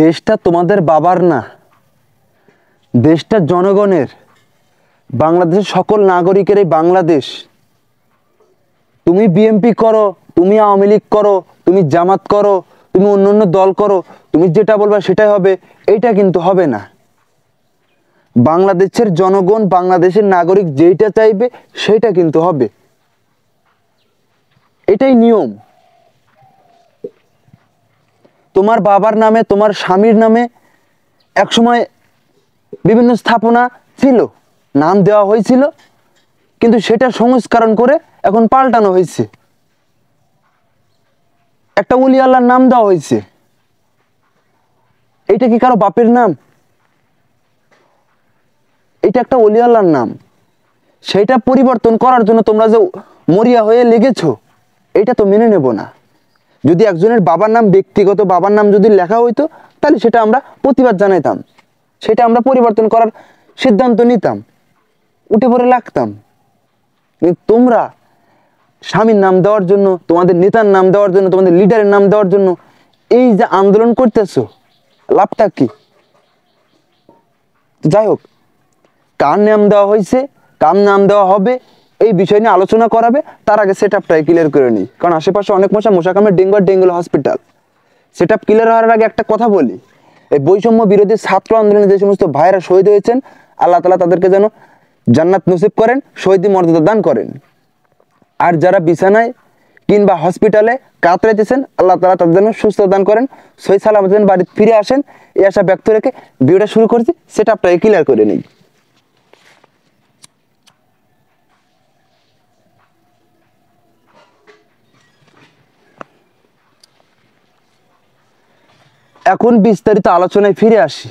দেশটা তোমাদের বাবার না দেশটা জনগণের বাংলাদেশের সকল নাগরিকের এই বাংলাদেশ তুমি বিএমপি করো তুমি আওয়ামী লীগ করো তুমি জামাত করো তুমি অন্য অন্য দল করো তুমি যেটা বলবা সেটাই হবে এইটা কিন্তু হবে না বাংলাদেশের জনগণ বাংলাদেশের নাগরিক যেইটা চাইবে সেটা কিন্তু হবে এটাই নিয়ম তোমার বাবার নামে তোমার স্বামীর নামে একসময় বিভিন্ন স্থাপনা ছিল নাম দেওয়া হয়েছিল কিন্তু সেটা সংস্করণ করে এখন পাল্টানো হয়েছে একটা উলি আল্লাহর নাম দেওয়া হয়েছে এটা কি কারো বাপের নাম এটা একটা অলি আল্লাহর নাম সেটা পরিবর্তন করার জন্য তোমরা যে মরিয়া হয়ে লেগেছ এটা তো মেনে নেব না যদি একজনের বাবার নাম ব্যক্তিগত বাবার নাম যদি লেখা হইতো তাহলে সেটা আমরা প্রতিবাদ জানাইতাম সেটা আমরা পরিবর্তন করার সিদ্ধান্ত নিতাম উঠে পড়ে লাগতাম তোমরা স্বামীর নাম দেওয়ার জন্য তোমাদের নেতার নাম দেওয়ার জন্য তোমাদের লিডারের নাম দেওয়ার জন্য এই যে আন্দোলন করতেছ লাভটা কি যাই হোক কার নাম দেওয়া হয়েছে কার নাম দেওয়া হবে এই বিষয় নিয়ে আলোচনা করাবে তার আগে সেট আপটাই ক্লিয়ার করে নিই কারণ আশেপাশে অনেক মশা মশা কামড়ে ডেঙ্গু ডেঙ্গুল হসপিটাল সেট আপ ক্লিয়ার হওয়ার আগে একটা কথা বলি এই বৈষম্য বিরোধী ছাত্র আন্দোলনে যে সমস্ত ভাইরা শহীদ হয়েছেন আল্লাহ তালা তাদেরকে যেন জান্নাত নসিব করেন শহীদ মর্যাদা দান করেন আর যারা বিছানায় কিংবা হসপিটালে কাতরাইতেছেন আল্লাহ তালা তাদের জন্য সুস্থ দান করেন সহি সালাম বাড়িতে ফিরে আসেন এই আশা ব্যক্ত রেখে ভিডিওটা শুরু করছি সেট আপটাকে ক্লিয়ার করে নিই এখন বিস্তারিত আলোচনায় ফিরে আসি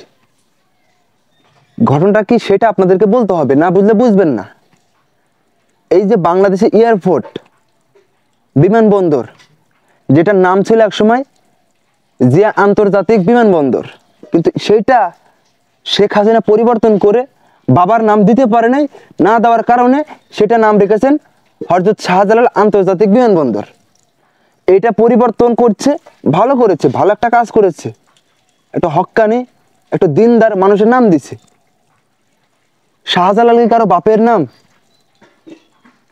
ঘটনাটা কি সেটা আপনাদেরকে বলতে হবে না বুঝলে বুঝবেন না এই যে বাংলাদেশে এয়ারপোর্ট বিমানবন্দর যেটার নাম ছিল একসময় জিয়া আন্তর্জাতিক বিমানবন্দর কিন্তু সেটা শেখ হাসিনা পরিবর্তন করে বাবার নাম দিতে পারে নাই না দেওয়ার কারণে সেটা নাম রেখেছেন হরজত শাহজালাল আন্তর্জাতিক বিমানবন্দর এটা পরিবর্তন করছে ভালো করেছে ভালো একটা কাজ করেছে একটা হক্কানি একটা দিনদার মানুষের নাম দিছে শাহজালাল কারো বাপের নাম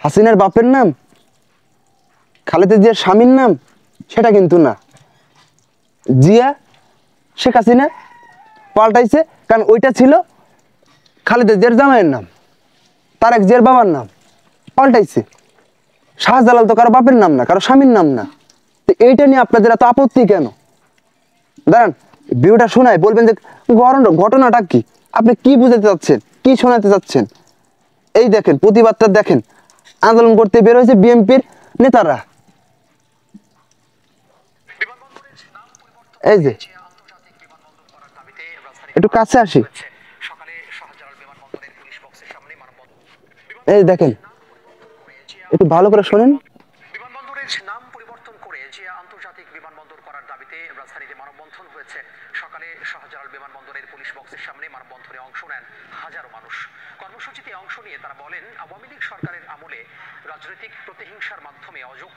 হাসিনার বাপের নাম খালেদা জিয়ার স্বামীর নাম সেটা কিন্তু না জিয়া শেখ হাসিনা পাল্টাইছে কারণ ওইটা ছিল খালেদা জিয়ার জামাইয়ের নাম তারেক জিয়ার বাবার নাম পাল্টাইছে শাহজালাল তো কারো বাপের নাম না কারো স্বামীর নাম না তো এইটা নিয়ে আপনাদের এত আপত্তি কেন দাঁড়ান ভিউটা শোনায় বলবেন যে ঘটনাটা কি আপনি কি বুঝাতে চাচ্ছেন কি শোনাতে চাচ্ছেন এই দেখেন প্রতিবাদটা দেখেন আন্দোলন করতে বের হয়েছে বিএনপির নেতারা এই যে একটু কাছে আসি এই দেখেন একটু ভালো করে শোনেন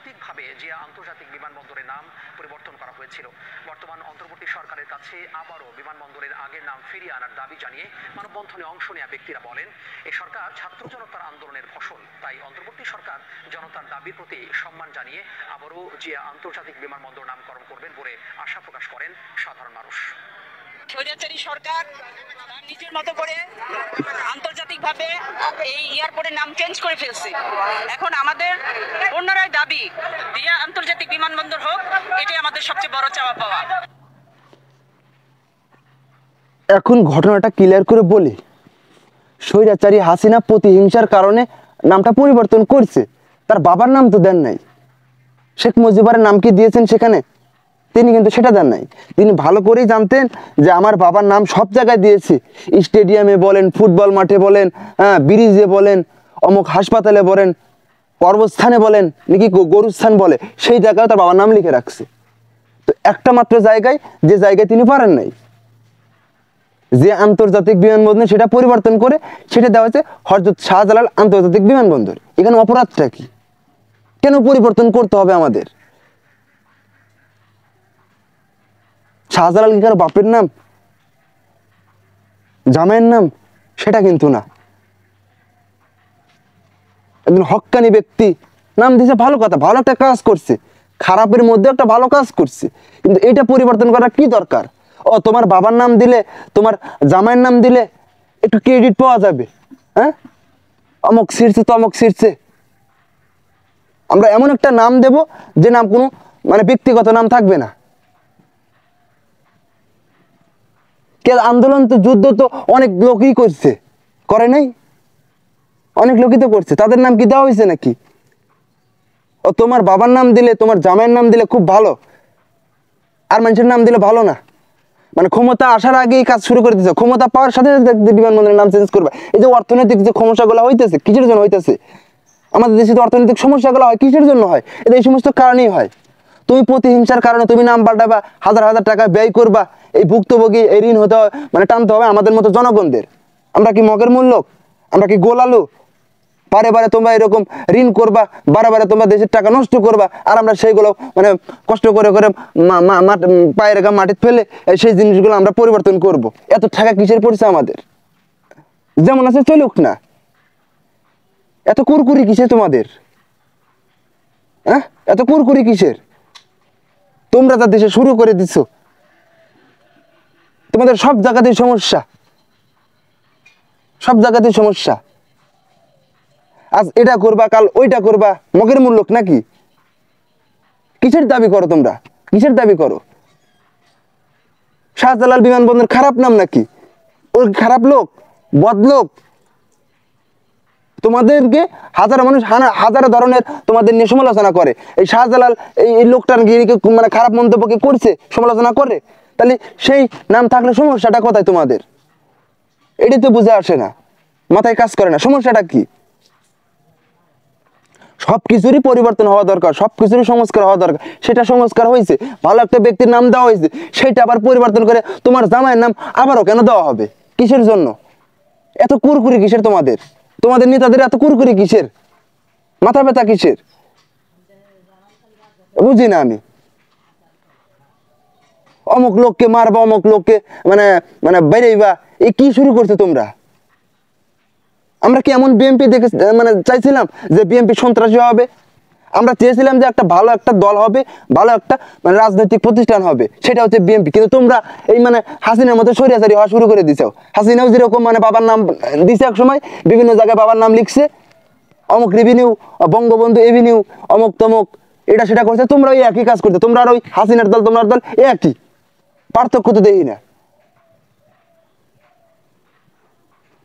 তাত্ত্বিকভাবে যে আন্তর্জাতিক বিমানবন্দরের নাম পরিবর্তন করা হয়েছিল বর্তমান অন্তর্বর্তী সরকারের কাছে আবারও বিমানবন্দরের আগের নাম ফিরিয়ে আনার দাবি জানিয়ে মানববন্ধনে অংশ নেওয়া ব্যক্তিরা বলেন এ সরকার ছাত্র জনতার আন্দোলনের ফসল তাই অন্তর্বর্তী সরকার জনতার দাবির প্রতি সম্মান জানিয়ে আবারও জিয়া আন্তর্জাতিক বিমানবন্দর নামকরণ করবেন বলে আশা প্রকাশ করেন সাধারণ মানুষ স্বৈরাচারী সরকার নিজের মতো করে আন্তর্জাতিকভাবে এই এয়ারপোর্টের নাম চেঞ্জ করে ফেলছে এখন আমাদের অন্যরাই দাবি দিয়া আন্তর্জাতিক বিমানবন্দর হোক এটাই আমাদের সবচেয়ে বড় চাওয়া পাওয়া এখন ঘটনাটা ক্লিয়ার করে বলি স্বৈরাচারী হাসিনা প্রতিহিংসার কারণে নামটা পরিবর্তন করছে তার বাবার নাম তো দেন নাই শেখ মুজিবের নাম কি দিয়েছেন সেখানে তিনি কিন্তু সেটা জান নাই তিনি ভালো করেই জানতেন যে আমার বাবার নাম সব জায়গায় দিয়েছি স্টেডিয়ামে বলেন ফুটবল মাঠে বলেন হ্যাঁ ব্রিজে বলেন অমুক হাসপাতালে বলেন কর্মস্থানে বলেন নাকি গরুস্থান বলে সেই জায়গায় তার বাবার নাম লিখে রাখছে তো একটা মাত্র জায়গায় যে জায়গায় তিনি পারেন নাই যে আন্তর্জাতিক বিমানবন্দর সেটা পরিবর্তন করে সেটা দেওয়া হয়েছে হরজত শাহজালাল আন্তর্জাতিক বিমানবন্দর এখানে অপরাধটা কি কেন পরিবর্তন করতে হবে আমাদের শাহজালাল কি কারো বাপের নাম জামাইয়ের নাম সেটা কিন্তু না একজন হকানি ব্যক্তি নাম দিয়েছে ভালো কথা ভালো একটা কাজ করছে খারাপের মধ্যে একটা ভালো কাজ করছে কিন্তু এটা পরিবর্তন করা কি দরকার ও তোমার বাবার নাম দিলে তোমার জামাইয়ের নাম দিলে একটু ক্রেডিট পাওয়া যাবে হ্যাঁ অমক শিরছে তমক শিরছে আমরা এমন একটা নাম দেব যে নাম কোনো মানে ব্যক্তিগত নাম থাকবে না কে আন্দোলন তো যুদ্ধ তো অনেক লোকই করছে করে নাই অনেক লোকই তো করছে তাদের নাম কি দেওয়া হয়েছে নাকি ও তোমার বাবার নাম দিলে তোমার জামাইয়ের নাম দিলে খুব ভালো আর মানুষের নাম দিলে ভালো না মানে ক্ষমতা আসার আগেই কাজ শুরু করে দিচ্ছে ক্ষমতা পাওয়ার সাথে সাথে বিমানবন্দরের নাম চেঞ্জ করবে এই যে অর্থনৈতিক যে সমস্যাগুলো হইতেছে কিসের জন্য হইতেছে আমাদের দেশে তো অর্থনৈতিক সমস্যাগুলো হয় কিসের জন্য হয় এটা এই সমস্ত কারণেই হয় তুমি প্রতিহিংসার কারণে তুমি নাম পাল্টাবা হাজার হাজার টাকা ব্যয় করবা এই ভুক্তভোগী এই ঋণ হতে মানে টানতে হবে আমাদের মতো জনগণদের আমরা কি মগের মূল্য আমরা কি গোলালু বারে বারে তোমরা এরকম ঋণ করবা বারে বারে তোমরা দেশের টাকা নষ্ট করবা আর আমরা সেইগুলো মানে কষ্ট করে করে পায়ের গা মাটির ফেলে সেই জিনিসগুলো আমরা পরিবর্তন করব। এত টাকা কিসের পড়ছে আমাদের যেমন আছে চলুক না এত কুরকুরি কিসের তোমাদের হ্যাঁ এত কুরকুরি কিসের তোমরা যা দেশে শুরু করে দিছ তোমাদের সব জায়গাতেই সমস্যা সব জায়গাতেই সমস্যা আজ এটা করবা কাল ওইটা করবা মগের মূল্যক নাকি কিসের দাবি করো তোমরা কিসের দাবি করো শাহজালাল বিমানবন্দর খারাপ নাম নাকি ওর খারাপ লোক বদলোক তোমাদেরকে হাজারো মানুষ হাজারো ধরনের তোমাদের নিয়ে সমালোচনা করে এই শাহজালাল এই লোকটার মানে খারাপ মন্তব্যকে করছে সমালোচনা করে তাহলে সেই নাম থাকলে সমস্যাটা কোথায় তোমাদের এটাই তো বুঝে আসে না মাথায় কাজ করে না সমস্যাটা কি সব কিছুরই পরিবর্তন হওয়া দরকার সব কিছুরই সংস্কার হওয়া দরকার সেটা সংস্কার হয়েছে ভালো একটা ব্যক্তির নাম দেওয়া হয়েছে সেটা আবার পরিবর্তন করে তোমার জামাইয়ের নাম আবারও কেন দেওয়া হবে কিসের জন্য এত কুরকুরি কিসের তোমাদের তোমাদের নেতাদের এত কুরকুরি কিসের মাথা ব্যথা কিসের বুঝি না আমি অমুক লোককে মারবা অমুক লোককে মানে মানে বেরেইবা এ কি শুরু করছো তোমরা আমরা কি এমন বিএমপি দেখে মানে চাইছিলাম যে বিএমপি সন্ত্রাসী হবে আমরা চেয়েছিলাম যে একটা ভালো একটা দল হবে ভালো একটা মানে রাজনৈতিক প্রতিষ্ঠান হবে সেটা হচ্ছে বিএনপি কিন্তু তোমরা এই মানে হাসিনার মতো সরিয়াসারি হওয়া শুরু করে দিছো হাসিনাও যেরকম মানে বাবার নাম দিছে এক সময় বিভিন্ন জায়গায় বাবার নাম লিখছে অমুক রেভিনিউ বঙ্গবন্ধু এভিনিউ অমুক তমুক এটা সেটা করছে তোমরা ওই একই কাজ করছো তোমরা আর ওই হাসিনার দল তোমার দল একই পার্থক্য তো দেখি না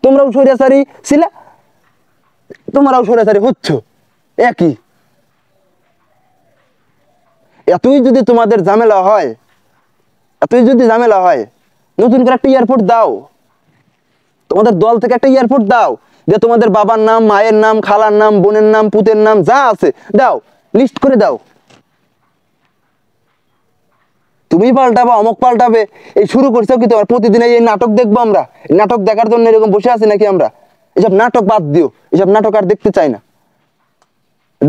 তোমরাও সরিয়াসারি ছিলা তোমরাও সরিয়াসারি হচ্ছ একই এতই যদি তোমাদের ঝামেলা হয় এতই যদি ঝামেলা হয় নতুন করে একটা এয়ারপোর্ট দাও তোমাদের দল থেকে একটা এয়ারপোর্ট দাও যে তোমাদের বাবার নাম মায়ের নাম খালার নাম বোনের নাম পুতের নাম যা আছে দাও লিস্ট করে দাও তুমি পাল্টাবা অমক পাল্টাবে এই শুরু করছো কি তোমার প্রতিদিন এই নাটক দেখবো আমরা নাটক দেখার জন্য এরকম বসে আছি নাকি আমরা এসব নাটক বাদ দিও এসব নাটক আর দেখতে চাই না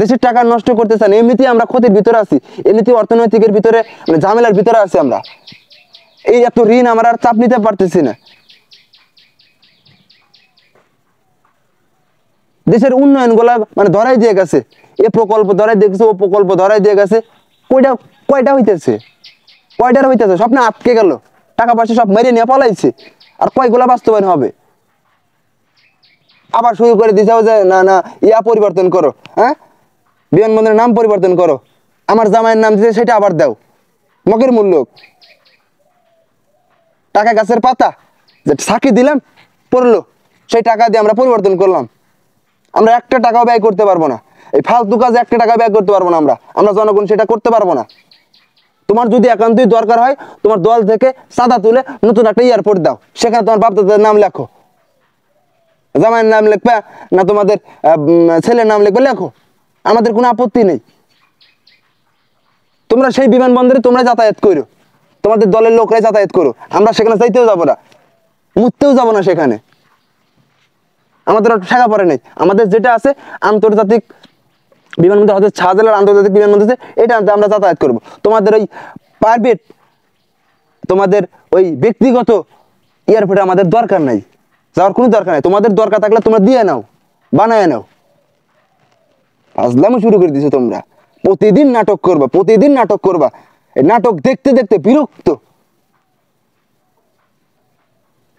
দেশের টাকা নষ্ট করতে চান এমনিতেই আমরা ক্ষতির ভিতরে আছি এমনিতেই অর্থনৈতিকের ভিতরে মানে ঝামেলার ভিতরে আছি আমরা এই এত ঋণ আমরা আর চাপ নিতে পারতেছি না দেশের উন্নয়ন গুলা মানে ধরাই দিয়ে গেছে এ প্রকল্প ধরাই দেখছে ও প্রকল্প ধরাই দিয়ে গেছে কয়টা কয়টা হইতেছে কয়টার হইতেছে স্বপ্নে আটকে গেল টাকা পয়সা সব মেরে নিয়ে পালাইছে আর কয়গুলা বাস্তবায়ন হবে আবার শুরু করে দিতে হবে যে না না ইয়া পরিবর্তন করো হ্যাঁ বিমানবন্দরের নাম পরিবর্তন করো আমার জামাইয়ের নাম দিতে সেটা আবার দাও মকের মূল্য টাকা গাছের পাতা যে সাকি দিলাম পড়লো সেই টাকা দিয়ে আমরা পরিবর্তন করলাম আমরা একটা টাকাও ব্যয় করতে পারবো না এই ফালতু কাজে একটা টাকা ব্যয় করতে পারবো না আমরা আমরা জনগণ সেটা করতে পারবো না তোমার যদি একান্তই দরকার হয় তোমার দল থেকে সাদা তুলে নতুন একটা এয়ারপোর্ট দাও সেখানে তোমার বাপদাদার নাম লেখো জামাইয়ের নাম লিখবে না তোমাদের ছেলের নাম লিখবে লেখো আমাদের কোনো আপত্তি নেই তোমরা সেই বিমানবন্দরে তোমরা যাতায়াত করো তোমাদের দলের লোকরা যাতায়াত করো আমরা সেখানে যাইতেও যাবো না মুততেও যাবো না সেখানে আমাদের শেখা পরে নেই আমাদের যেটা আছে আন্তর্জাতিক বিমানবন্দর ছা জেলার আন্তর্জাতিক বিমানবন্দর এটা আমরা যাতায়াত করবো তোমাদের ওই প্রাইভেট তোমাদের ওই ব্যক্তিগত এয়ারপোর্টে আমাদের দরকার নাই যাওয়ার কোনো দরকার নাই তোমাদের দরকার থাকলে তোমরা দিয়ে নাও বানায় নাও ফাজলামো শুরু করে দিছো তোমরা প্রতিদিন নাটক করবা প্রতিদিন নাটক করবা নাটক দেখতে দেখতে বিরক্ত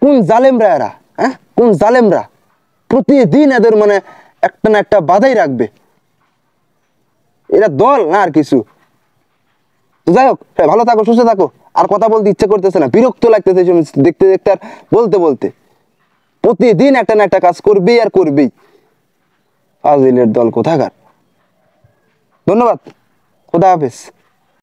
কোন জালেমরা এরা হ্যাঁ কোন জালেমরা প্রতিদিন এদের মানে একটা না একটা বাধাই রাখবে এরা দল না আর কিছু যাই হোক হ্যাঁ, ভালো থাকো সুস্থ থাকো আর কথা বলতে ইচ্ছে করতেছে না বিরক্ত লাগতেছে দেখতে দেখতে আর বলতে বলতে প্রতিদিন একটা না একটা কাজ করবেই আর করবেই ফাজিলের দল কোথাকার ধন্যবাদ খুদা হাফিজ